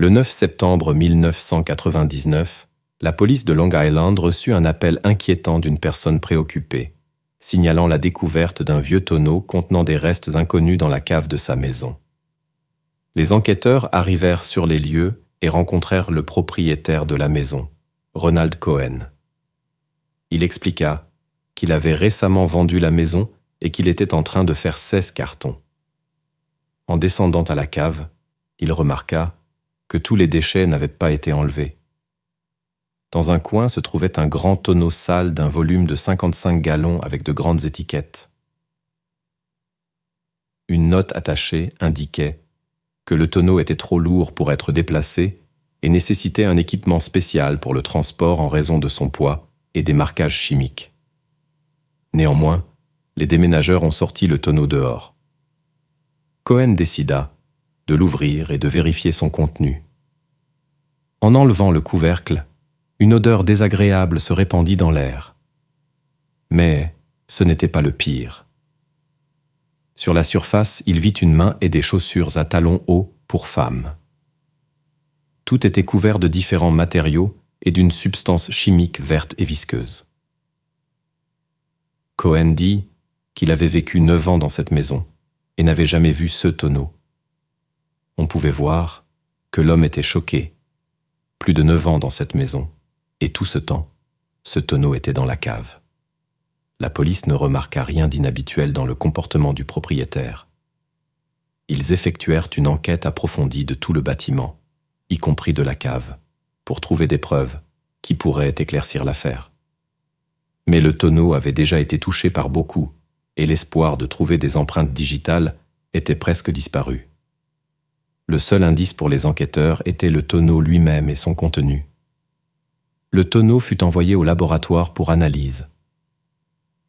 Le 9 septembre 1999, la police de Long Island reçut un appel inquiétant d'une personne préoccupée, signalant la découverte d'un vieux tonneau contenant des restes inconnus dans la cave de sa maison. Les enquêteurs arrivèrent sur les lieux et rencontrèrent le propriétaire de la maison, Ronald Cohen. Il expliqua qu'il avait récemment vendu la maison et qu'il était en train de faire 16 cartons. En descendant à la cave, il remarqua que tous les déchets n'avaient pas été enlevés. Dans un coin se trouvait un grand tonneau sale d'un volume de 55 gallons avec de grandes étiquettes. Une note attachée indiquait que le tonneau était trop lourd pour être déplacé et nécessitait un équipement spécial pour le transport en raison de son poids et des marquages chimiques. Néanmoins, les déménageurs ont sorti le tonneau dehors. Cohen décida de l'ouvrir et de vérifier son contenu. En enlevant le couvercle, une odeur désagréable se répandit dans l'air. Mais ce n'était pas le pire. Sur la surface, il vit une main et des chaussures à talons hauts pour femme. Tout était couvert de différents matériaux et d'une substance chimique verte et visqueuse. Cohen dit qu'il avait vécu neuf ans dans cette maison et n'avait jamais vu ce tonneau on pouvait voir que l'homme était choqué. Plus de neuf ans dans cette maison, et tout ce temps, ce tonneau était dans la cave. La police ne remarqua rien d'inhabituel dans le comportement du propriétaire. Ils effectuèrent une enquête approfondie de tout le bâtiment, y compris de la cave, pour trouver des preuves qui pourraient éclaircir l'affaire. Mais le tonneau avait déjà été touché par beaucoup, et l'espoir de trouver des empreintes digitales était presque disparu. Le seul indice pour les enquêteurs était le tonneau lui-même et son contenu. Le tonneau fut envoyé au laboratoire pour analyse.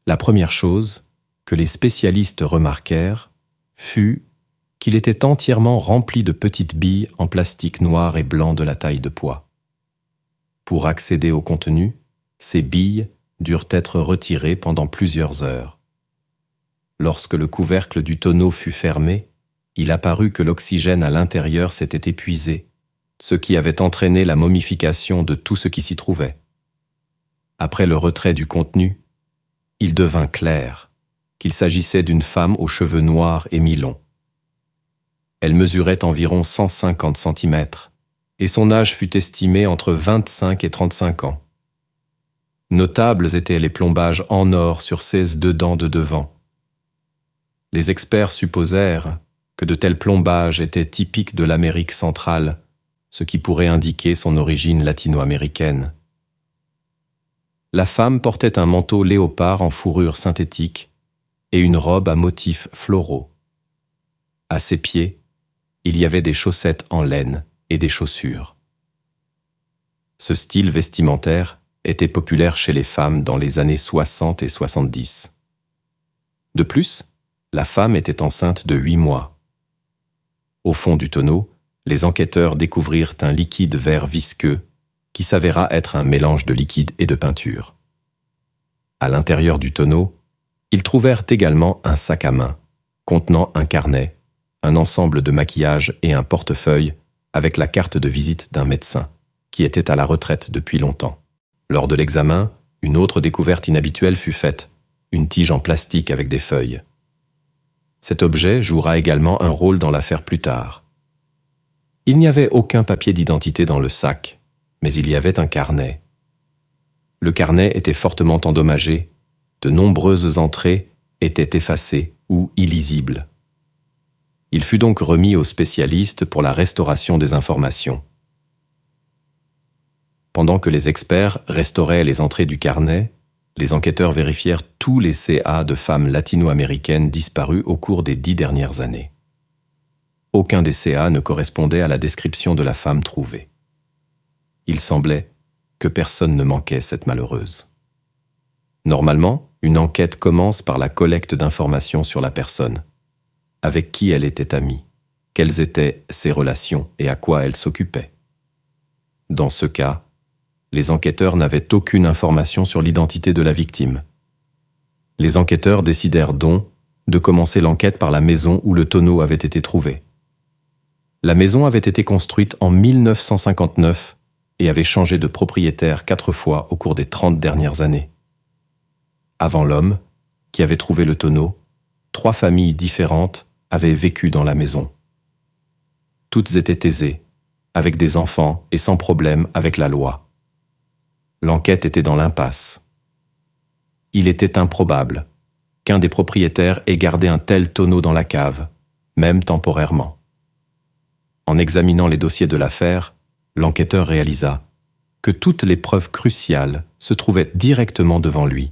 La première chose que les spécialistes remarquèrent fut qu'il était entièrement rempli de petites billes en plastique noir et blanc de la taille de poids. Pour accéder au contenu, ces billes durent être retirées pendant plusieurs heures. Lorsque le couvercle du tonneau fut fermé, il apparut que l'oxygène à l'intérieur s'était épuisé, ce qui avait entraîné la momification de tout ce qui s'y trouvait. Après le retrait du contenu, il devint clair qu'il s'agissait d'une femme aux cheveux noirs et mi-longs. Elle mesurait environ 150 cm, et son âge fut estimé entre 25 et 35 ans. Notables étaient les plombages en or sur 16 dents de devant. Les experts supposèrent que de tels plombages étaient typiques de l'Amérique centrale, ce qui pourrait indiquer son origine latino-américaine. La femme portait un manteau léopard en fourrure synthétique et une robe à motifs floraux. À ses pieds, il y avait des chaussettes en laine et des chaussures. Ce style vestimentaire était populaire chez les femmes dans les années 60 et 70. De plus, la femme était enceinte de huit mois au fond du tonneau, les enquêteurs découvrirent un liquide vert visqueux qui s'avéra être un mélange de liquide et de peinture. À l'intérieur du tonneau, ils trouvèrent également un sac à main contenant un carnet, un ensemble de maquillage et un portefeuille avec la carte de visite d'un médecin qui était à la retraite depuis longtemps. Lors de l'examen, une autre découverte inhabituelle fut faite, une tige en plastique avec des feuilles. Cet objet jouera également un rôle dans l'affaire plus tard. Il n'y avait aucun papier d'identité dans le sac, mais il y avait un carnet. Le carnet était fortement endommagé, de nombreuses entrées étaient effacées ou illisibles. Il fut donc remis aux spécialistes pour la restauration des informations. Pendant que les experts restauraient les entrées du carnet, les enquêteurs vérifièrent tous les CA de femmes latino-américaines disparues au cours des dix dernières années. Aucun des CA ne correspondait à la description de la femme trouvée. Il semblait que personne ne manquait cette malheureuse. Normalement, une enquête commence par la collecte d'informations sur la personne, avec qui elle était amie, quelles étaient ses relations et à quoi elle s'occupait. Dans ce cas, les enquêteurs n'avaient aucune information sur l'identité de la victime. Les enquêteurs décidèrent donc de commencer l'enquête par la maison où le tonneau avait été trouvé. La maison avait été construite en 1959 et avait changé de propriétaire quatre fois au cours des 30 dernières années. Avant l'homme, qui avait trouvé le tonneau, trois familles différentes avaient vécu dans la maison. Toutes étaient aisées, avec des enfants et sans problème avec la loi. L'enquête était dans l'impasse. Il était improbable qu'un des propriétaires ait gardé un tel tonneau dans la cave, même temporairement. En examinant les dossiers de l'affaire, l'enquêteur réalisa que toutes les preuves cruciales se trouvaient directement devant lui,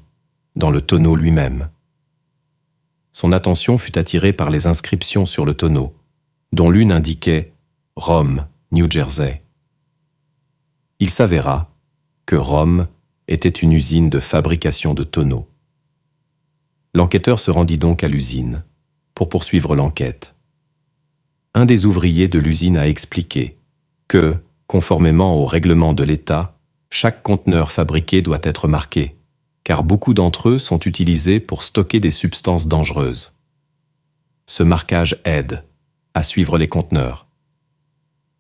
dans le tonneau lui-même. Son attention fut attirée par les inscriptions sur le tonneau, dont l'une indiquait Rome, New Jersey. Il s'avéra que Rome était une usine de fabrication de tonneaux. L'enquêteur se rendit donc à l'usine pour poursuivre l'enquête. Un des ouvriers de l'usine a expliqué que, conformément au règlement de l'État, chaque conteneur fabriqué doit être marqué, car beaucoup d'entre eux sont utilisés pour stocker des substances dangereuses. Ce marquage aide à suivre les conteneurs.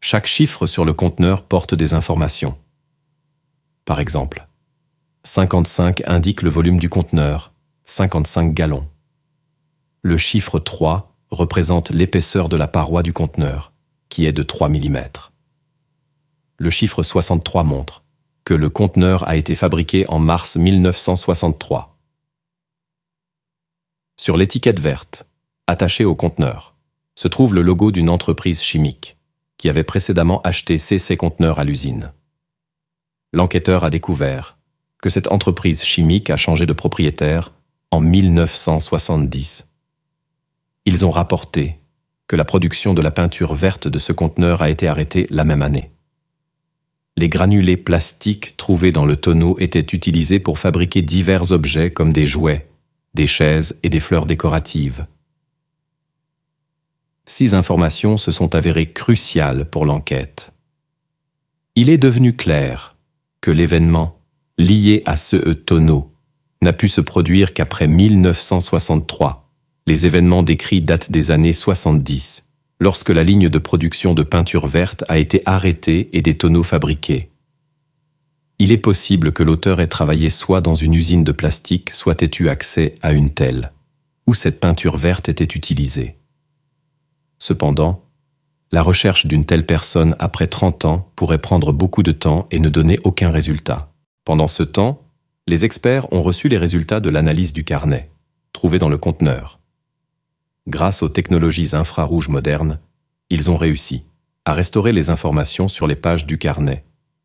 Chaque chiffre sur le conteneur porte des informations par exemple. 55 indique le volume du conteneur, 55 gallons. Le chiffre 3 représente l'épaisseur de la paroi du conteneur, qui est de 3 mm. Le chiffre 63 montre que le conteneur a été fabriqué en mars 1963. Sur l'étiquette verte, attachée au conteneur, se trouve le logo d'une entreprise chimique qui avait précédemment acheté ces conteneurs à l'usine l'enquêteur a découvert que cette entreprise chimique a changé de propriétaire en 1970. Ils ont rapporté que la production de la peinture verte de ce conteneur a été arrêtée la même année. Les granulés plastiques trouvés dans le tonneau étaient utilisés pour fabriquer divers objets comme des jouets, des chaises et des fleurs décoratives. Six informations se sont avérées cruciales pour l'enquête. Il est devenu clair que l'événement, lié à ce e tonneau, n'a pu se produire qu'après 1963. Les événements décrits datent des années 70, lorsque la ligne de production de peinture verte a été arrêtée et des tonneaux fabriqués. Il est possible que l'auteur ait travaillé soit dans une usine de plastique, soit ait eu accès à une telle, où cette peinture verte était utilisée. Cependant, la recherche d'une telle personne après 30 ans pourrait prendre beaucoup de temps et ne donner aucun résultat. Pendant ce temps, les experts ont reçu les résultats de l'analyse du carnet, trouvé dans le conteneur. Grâce aux technologies infrarouges modernes, ils ont réussi à restaurer les informations sur les pages du carnet,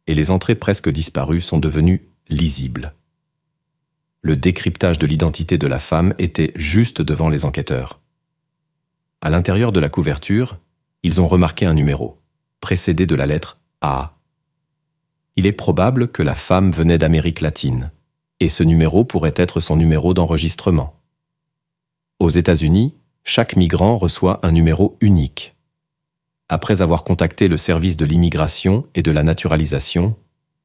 et les entrées presque disparues sont devenues lisibles. Le décryptage de l'identité de la femme était juste devant les enquêteurs. À l'intérieur de la couverture, ils ont remarqué un numéro, précédé de la lettre A. Il est probable que la femme venait d'Amérique latine, et ce numéro pourrait être son numéro d'enregistrement. Aux États-Unis, chaque migrant reçoit un numéro unique. Après avoir contacté le service de l'immigration et de la naturalisation,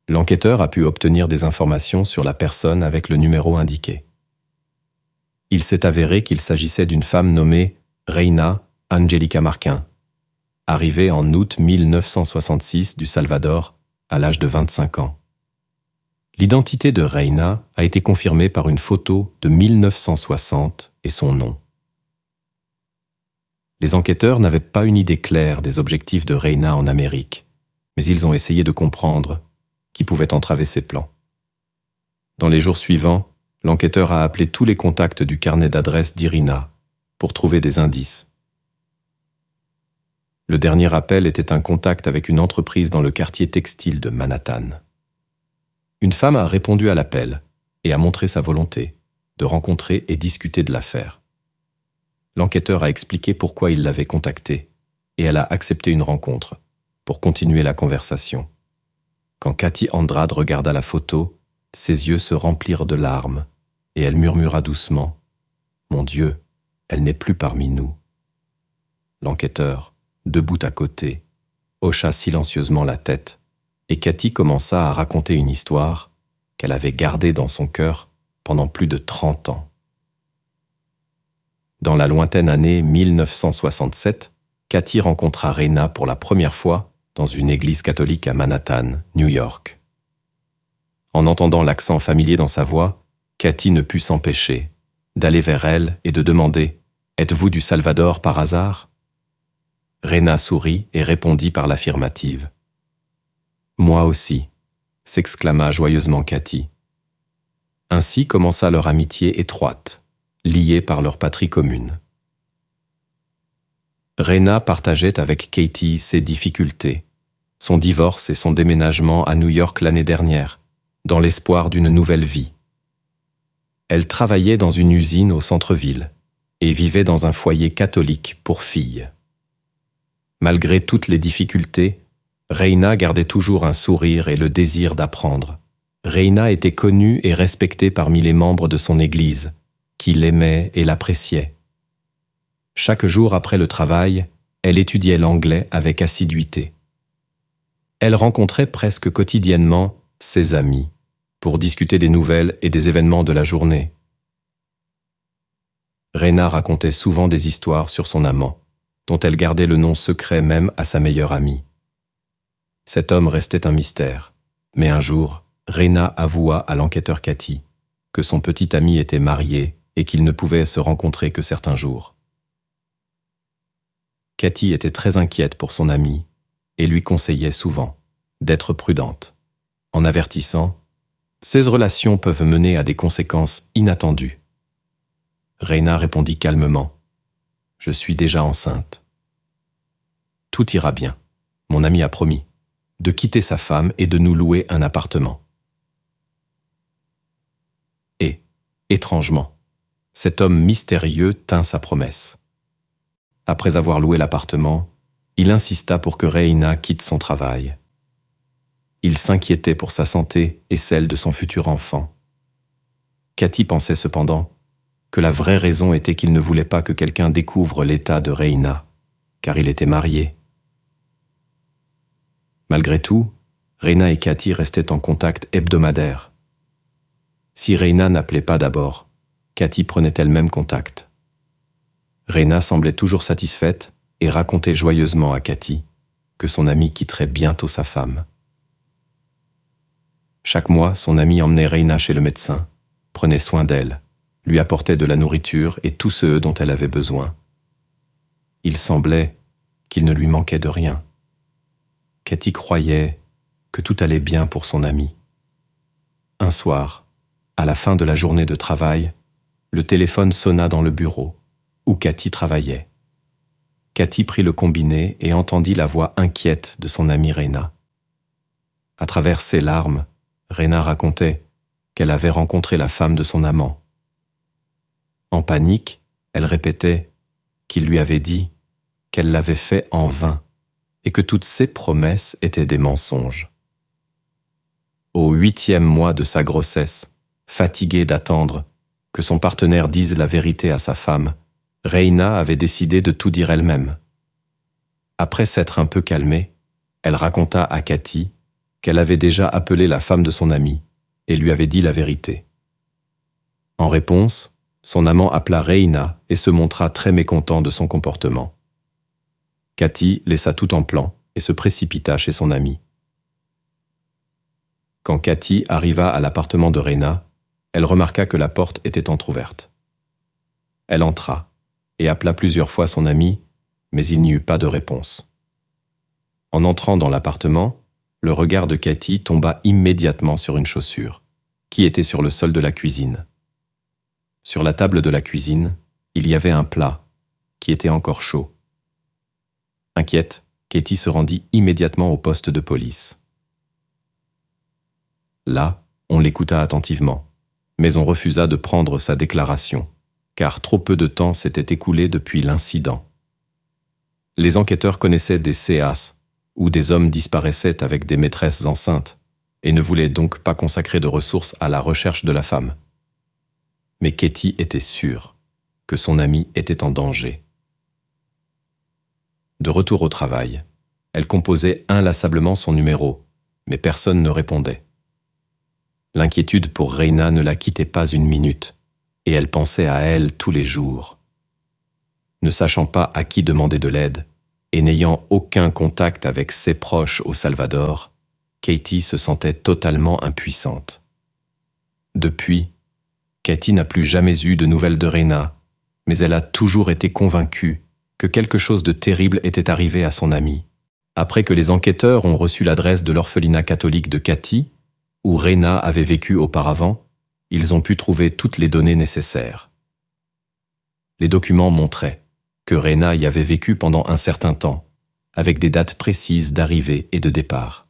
l'enquêteur a pu obtenir des informations sur la personne avec le numéro indiqué. Il s'est avéré qu'il s'agissait d'une femme nommée Reina Angelica Marquin, arrivé en août 1966 du Salvador à l'âge de 25 ans. L'identité de Reina a été confirmée par une photo de 1960 et son nom. Les enquêteurs n'avaient pas une idée claire des objectifs de Reina en Amérique, mais ils ont essayé de comprendre qui pouvait entraver ses plans. Dans les jours suivants, l'enquêteur a appelé tous les contacts du carnet d'adresses d'Irina pour trouver des indices. Le dernier appel était un contact avec une entreprise dans le quartier textile de Manhattan. Une femme a répondu à l'appel et a montré sa volonté de rencontrer et discuter de l'affaire. L'enquêteur a expliqué pourquoi il l'avait contactée et elle a accepté une rencontre pour continuer la conversation. Quand Cathy Andrade regarda la photo, ses yeux se remplirent de larmes et elle murmura doucement ⁇ Mon Dieu, elle n'est plus parmi nous !⁇ L'enquêteur, debout à côté, hocha silencieusement la tête, et Cathy commença à raconter une histoire qu'elle avait gardée dans son cœur pendant plus de 30 ans. Dans la lointaine année 1967, Cathy rencontra Rena pour la première fois dans une église catholique à Manhattan, New York. En entendant l'accent familier dans sa voix, Cathy ne put s'empêcher d'aller vers elle et de demander ⁇ Êtes-vous du Salvador par hasard ?⁇ Réna sourit et répondit par l'affirmative. Moi aussi, s'exclama joyeusement Cathy. Ainsi commença leur amitié étroite, liée par leur patrie commune. Rena partageait avec Katie ses difficultés, son divorce et son déménagement à New York l'année dernière, dans l'espoir d'une nouvelle vie. Elle travaillait dans une usine au centre-ville et vivait dans un foyer catholique pour filles. Malgré toutes les difficultés, Reina gardait toujours un sourire et le désir d'apprendre. Reina était connue et respectée parmi les membres de son Église, qui l'aimaient et l'appréciaient. Chaque jour après le travail, elle étudiait l'anglais avec assiduité. Elle rencontrait presque quotidiennement ses amis pour discuter des nouvelles et des événements de la journée. Reina racontait souvent des histoires sur son amant dont elle gardait le nom secret même à sa meilleure amie. Cet homme restait un mystère, mais un jour, Rena avoua à l'enquêteur Cathy que son petit ami était marié et qu'il ne pouvait se rencontrer que certains jours. Cathy était très inquiète pour son ami et lui conseillait souvent d'être prudente, en avertissant Ces relations peuvent mener à des conséquences inattendues. Reina répondit calmement je suis déjà enceinte. Tout ira bien. Mon ami a promis de quitter sa femme et de nous louer un appartement. Et, étrangement, cet homme mystérieux tint sa promesse. Après avoir loué l'appartement, il insista pour que Reina quitte son travail. Il s'inquiétait pour sa santé et celle de son futur enfant. Cathy pensait cependant que la vraie raison était qu'il ne voulait pas que quelqu'un découvre l'état de Reina, car il était marié. Malgré tout, Reina et Cathy restaient en contact hebdomadaire. Si Reina n'appelait pas d'abord, Cathy prenait elle-même contact. Reina semblait toujours satisfaite et racontait joyeusement à Cathy que son ami quitterait bientôt sa femme. Chaque mois, son ami emmenait Reina chez le médecin, prenait soin d'elle lui apportait de la nourriture et tout ce dont elle avait besoin. Il semblait qu'il ne lui manquait de rien. Cathy croyait que tout allait bien pour son amie. Un soir, à la fin de la journée de travail, le téléphone sonna dans le bureau, où Cathy travaillait. Cathy prit le combiné et entendit la voix inquiète de son amie Réna. À travers ses larmes, Réna racontait qu'elle avait rencontré la femme de son amant, en panique, elle répétait qu'il lui avait dit qu'elle l'avait fait en vain et que toutes ses promesses étaient des mensonges. Au huitième mois de sa grossesse, fatiguée d'attendre que son partenaire dise la vérité à sa femme, Reina avait décidé de tout dire elle-même. Après s'être un peu calmée, elle raconta à Cathy qu'elle avait déjà appelé la femme de son ami et lui avait dit la vérité. En réponse, son amant appela Reina et se montra très mécontent de son comportement. Cathy laissa tout en plan et se précipita chez son amie. Quand Cathy arriva à l'appartement de Reina, elle remarqua que la porte était entr'ouverte. Elle entra et appela plusieurs fois son amie, mais il n'y eut pas de réponse. En entrant dans l'appartement, le regard de Cathy tomba immédiatement sur une chaussure, qui était sur le sol de la cuisine. Sur la table de la cuisine, il y avait un plat, qui était encore chaud. Inquiète, Katie se rendit immédiatement au poste de police. Là, on l'écouta attentivement, mais on refusa de prendre sa déclaration, car trop peu de temps s'était écoulé depuis l'incident. Les enquêteurs connaissaient des CAS, où des hommes disparaissaient avec des maîtresses enceintes, et ne voulaient donc pas consacrer de ressources à la recherche de la femme mais Katie était sûre que son amie était en danger. De retour au travail, elle composait inlassablement son numéro, mais personne ne répondait. L'inquiétude pour Reina ne la quittait pas une minute, et elle pensait à elle tous les jours. Ne sachant pas à qui demander de l'aide, et n'ayant aucun contact avec ses proches au Salvador, Katie se sentait totalement impuissante. Depuis, Cathy n'a plus jamais eu de nouvelles de Rena, mais elle a toujours été convaincue que quelque chose de terrible était arrivé à son amie. Après que les enquêteurs ont reçu l'adresse de l'orphelinat catholique de Cathy, où Rena avait vécu auparavant, ils ont pu trouver toutes les données nécessaires. Les documents montraient que Rena y avait vécu pendant un certain temps, avec des dates précises d'arrivée et de départ.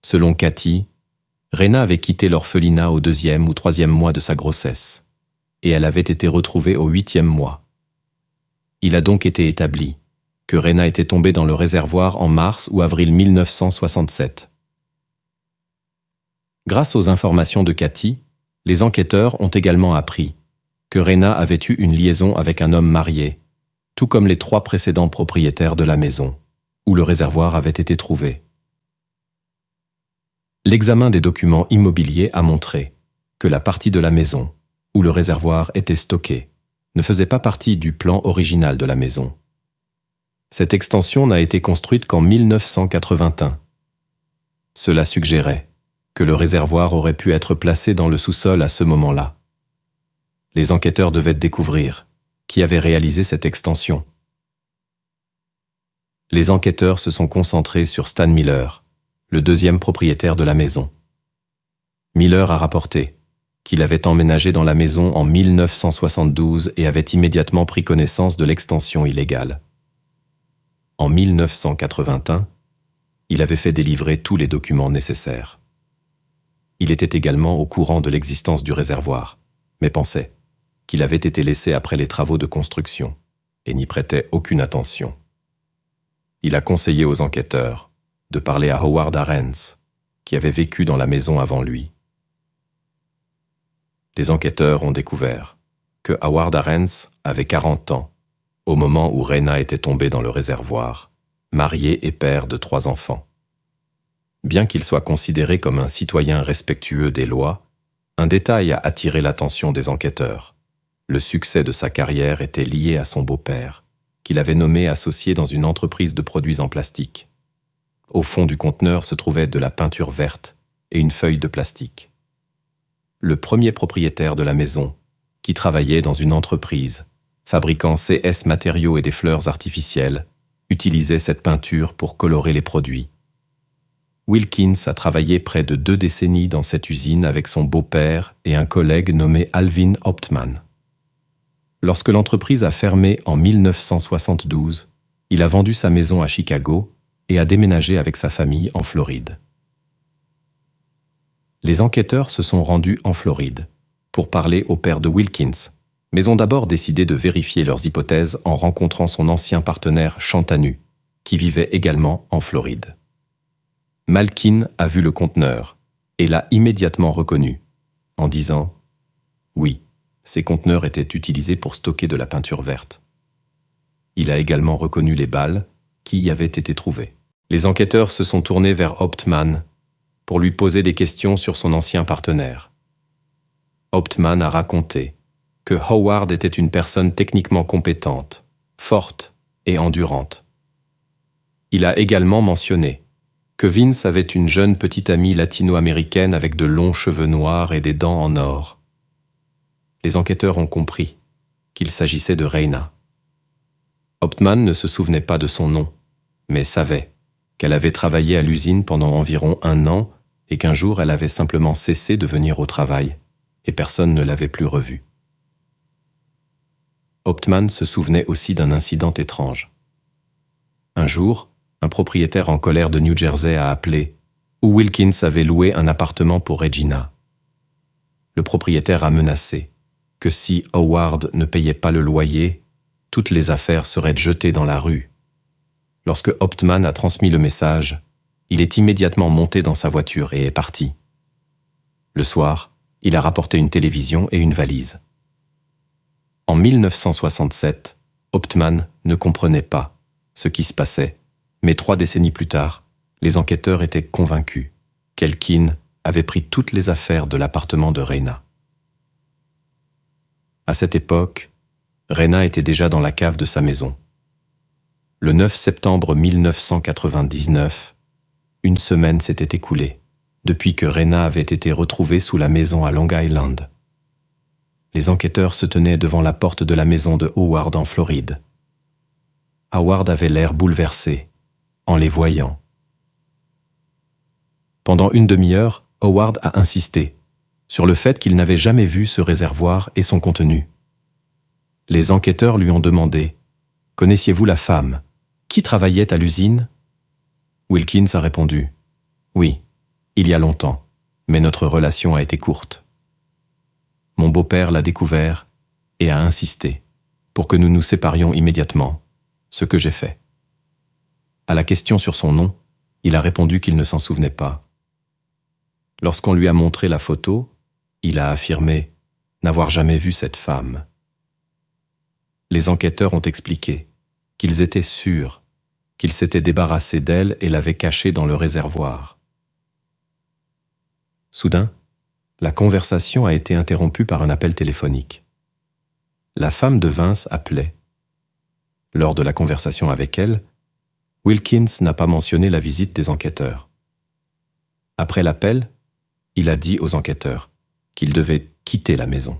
Selon Cathy, Réna avait quitté l'orphelinat au deuxième ou troisième mois de sa grossesse, et elle avait été retrouvée au huitième mois. Il a donc été établi que Rena était tombée dans le réservoir en mars ou avril 1967. Grâce aux informations de Cathy, les enquêteurs ont également appris que Rena avait eu une liaison avec un homme marié, tout comme les trois précédents propriétaires de la maison, où le réservoir avait été trouvé. L'examen des documents immobiliers a montré que la partie de la maison, où le réservoir était stocké, ne faisait pas partie du plan original de la maison. Cette extension n'a été construite qu'en 1981. Cela suggérait que le réservoir aurait pu être placé dans le sous-sol à ce moment-là. Les enquêteurs devaient découvrir qui avait réalisé cette extension. Les enquêteurs se sont concentrés sur Stan Miller, le deuxième propriétaire de la maison. Miller a rapporté qu'il avait emménagé dans la maison en 1972 et avait immédiatement pris connaissance de l'extension illégale. En 1981, il avait fait délivrer tous les documents nécessaires. Il était également au courant de l'existence du réservoir, mais pensait qu'il avait été laissé après les travaux de construction et n'y prêtait aucune attention. Il a conseillé aux enquêteurs de parler à Howard Arens, qui avait vécu dans la maison avant lui. Les enquêteurs ont découvert que Howard Arends avait 40 ans au moment où Rena était tombée dans le réservoir, marié et père de trois enfants. Bien qu'il soit considéré comme un citoyen respectueux des lois, un détail a attiré l'attention des enquêteurs. Le succès de sa carrière était lié à son beau-père, qu'il avait nommé associé dans une entreprise de produits en plastique. Au fond du conteneur se trouvait de la peinture verte et une feuille de plastique. Le premier propriétaire de la maison, qui travaillait dans une entreprise, fabriquant CS matériaux et des fleurs artificielles, utilisait cette peinture pour colorer les produits. Wilkins a travaillé près de deux décennies dans cette usine avec son beau-père et un collègue nommé Alvin Hauptmann. Lorsque l'entreprise a fermé en 1972, il a vendu sa maison à Chicago et a déménagé avec sa famille en Floride. Les enquêteurs se sont rendus en Floride pour parler au père de Wilkins, mais ont d'abord décidé de vérifier leurs hypothèses en rencontrant son ancien partenaire Chantanu, qui vivait également en Floride. Malkin a vu le conteneur et l'a immédiatement reconnu, en disant ⁇ Oui, ces conteneurs étaient utilisés pour stocker de la peinture verte. Il a également reconnu les balles qui y avaient été trouvées les enquêteurs se sont tournés vers Hauptmann pour lui poser des questions sur son ancien partenaire. Hauptmann a raconté que Howard était une personne techniquement compétente, forte et endurante. Il a également mentionné que Vince avait une jeune petite amie latino-américaine avec de longs cheveux noirs et des dents en or. Les enquêteurs ont compris qu'il s'agissait de Reina. Hauptmann ne se souvenait pas de son nom, mais savait qu'elle avait travaillé à l'usine pendant environ un an et qu'un jour elle avait simplement cessé de venir au travail, et personne ne l'avait plus revue. Hauptmann se souvenait aussi d'un incident étrange. Un jour, un propriétaire en colère de New Jersey a appelé, où Wilkins avait loué un appartement pour Regina. Le propriétaire a menacé que si Howard ne payait pas le loyer, toutes les affaires seraient jetées dans la rue Lorsque Optman a transmis le message, il est immédiatement monté dans sa voiture et est parti. Le soir, il a rapporté une télévision et une valise. En 1967, Optman ne comprenait pas ce qui se passait, mais trois décennies plus tard, les enquêteurs étaient convaincus qu'Elkin avait pris toutes les affaires de l'appartement de Reina. À cette époque, Reina était déjà dans la cave de sa maison le 9 septembre 1999, une semaine s'était écoulée depuis que Rena avait été retrouvée sous la maison à Long Island. Les enquêteurs se tenaient devant la porte de la maison de Howard en Floride. Howard avait l'air bouleversé en les voyant. Pendant une demi-heure, Howard a insisté sur le fait qu'il n'avait jamais vu ce réservoir et son contenu. Les enquêteurs lui ont demandé Connaissiez-vous la femme qui travaillait à l'usine Wilkins a répondu Oui, il y a longtemps, mais notre relation a été courte. Mon beau-père l'a découvert et a insisté pour que nous nous séparions immédiatement, ce que j'ai fait. À la question sur son nom, il a répondu qu'il ne s'en souvenait pas. Lorsqu'on lui a montré la photo, il a affirmé n'avoir jamais vu cette femme. Les enquêteurs ont expliqué qu'ils étaient sûrs qu'il s'était débarrassé d'elle et l'avait cachée dans le réservoir. Soudain, la conversation a été interrompue par un appel téléphonique. La femme de Vince appelait. Lors de la conversation avec elle, Wilkins n'a pas mentionné la visite des enquêteurs. Après l'appel, il a dit aux enquêteurs qu'il devait quitter la maison.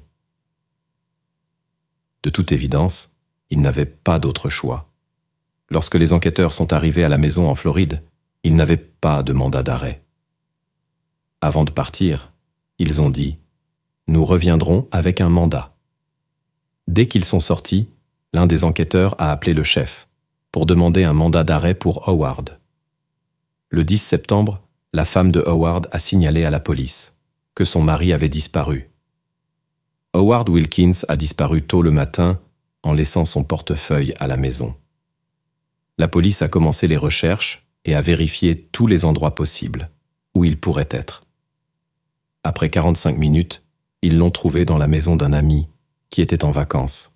De toute évidence, il n'avait pas d'autre choix. Lorsque les enquêteurs sont arrivés à la maison en Floride, ils n'avaient pas de mandat d'arrêt. Avant de partir, ils ont dit ⁇ Nous reviendrons avec un mandat ⁇ Dès qu'ils sont sortis, l'un des enquêteurs a appelé le chef pour demander un mandat d'arrêt pour Howard. Le 10 septembre, la femme de Howard a signalé à la police que son mari avait disparu. Howard Wilkins a disparu tôt le matin en laissant son portefeuille à la maison la police a commencé les recherches et a vérifié tous les endroits possibles où il pourrait être. Après 45 minutes, ils l'ont trouvé dans la maison d'un ami qui était en vacances.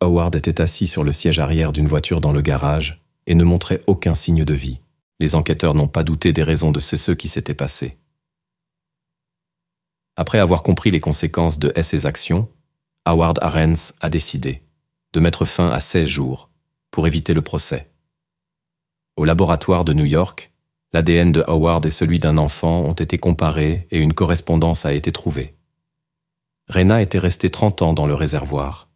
Howard était assis sur le siège arrière d'une voiture dans le garage et ne montrait aucun signe de vie. Les enquêteurs n'ont pas douté des raisons de ce qui s'était passé. Après avoir compris les conséquences de ses actions, Howard Arens a décidé de mettre fin à 16 jours pour éviter le procès. Au laboratoire de New York, l'ADN de Howard et celui d'un enfant ont été comparés et une correspondance a été trouvée. Reyna était restée 30 ans dans le réservoir.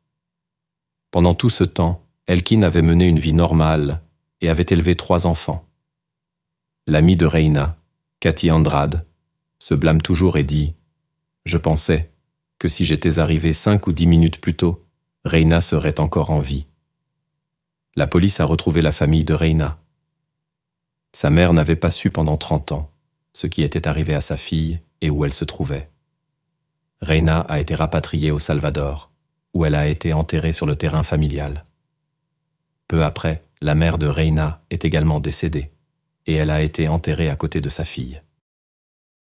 Pendant tout ce temps, Elkin avait mené une vie normale et avait élevé trois enfants. L'amie de Reina, Cathy Andrade, se blâme toujours et dit Je pensais que si j'étais arrivé cinq ou dix minutes plus tôt, Reina serait encore en vie la police a retrouvé la famille de Reina. Sa mère n'avait pas su pendant 30 ans ce qui était arrivé à sa fille et où elle se trouvait. Reina a été rapatriée au Salvador, où elle a été enterrée sur le terrain familial. Peu après, la mère de Reina est également décédée, et elle a été enterrée à côté de sa fille.